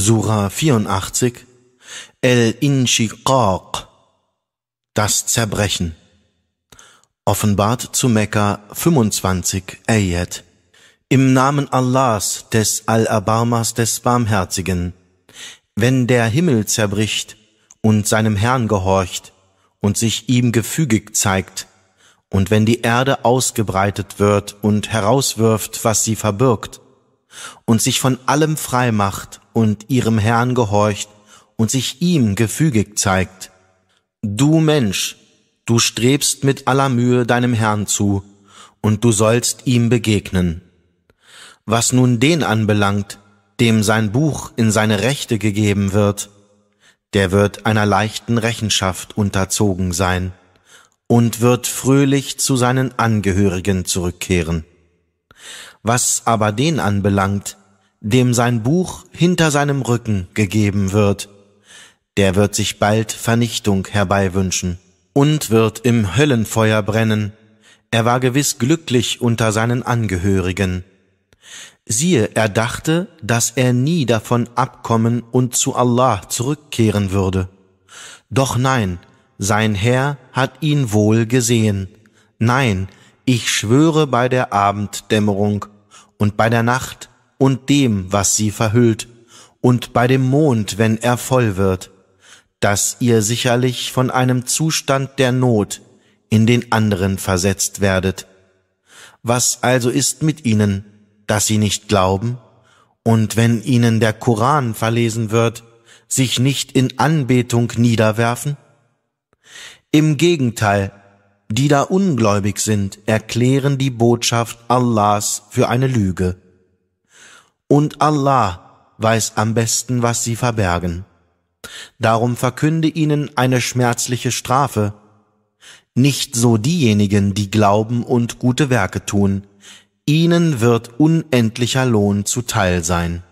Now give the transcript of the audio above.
Surah 84, El-Inshiqaq, das Zerbrechen. Offenbart zu Mekka 25 Ayat. Im Namen Allahs, des Al-Abarmas, des Barmherzigen. Wenn der Himmel zerbricht und seinem Herrn gehorcht und sich ihm gefügig zeigt, und wenn die Erde ausgebreitet wird und herauswirft, was sie verbirgt, und sich von allem frei macht und ihrem Herrn gehorcht und sich ihm gefügig zeigt. Du Mensch, du strebst mit aller Mühe deinem Herrn zu, und du sollst ihm begegnen. Was nun den anbelangt, dem sein Buch in seine Rechte gegeben wird, der wird einer leichten Rechenschaft unterzogen sein und wird fröhlich zu seinen Angehörigen zurückkehren. Was aber den anbelangt, dem sein Buch hinter seinem Rücken gegeben wird. Der wird sich bald Vernichtung herbeiwünschen und wird im Höllenfeuer brennen. Er war gewiss glücklich unter seinen Angehörigen. Siehe, er dachte, dass er nie davon abkommen und zu Allah zurückkehren würde. Doch nein, sein Herr hat ihn wohl gesehen. Nein, ich schwöre bei der Abenddämmerung und bei der Nacht und dem, was sie verhüllt, und bei dem Mond, wenn er voll wird, dass ihr sicherlich von einem Zustand der Not in den anderen versetzt werdet. Was also ist mit ihnen, dass sie nicht glauben? Und wenn ihnen der Koran verlesen wird, sich nicht in Anbetung niederwerfen? Im Gegenteil, die da ungläubig sind, erklären die Botschaft Allahs für eine Lüge und Allah weiß am besten, was sie verbergen. Darum verkünde ihnen eine schmerzliche Strafe, nicht so diejenigen, die glauben und gute Werke tun, ihnen wird unendlicher Lohn zuteil sein.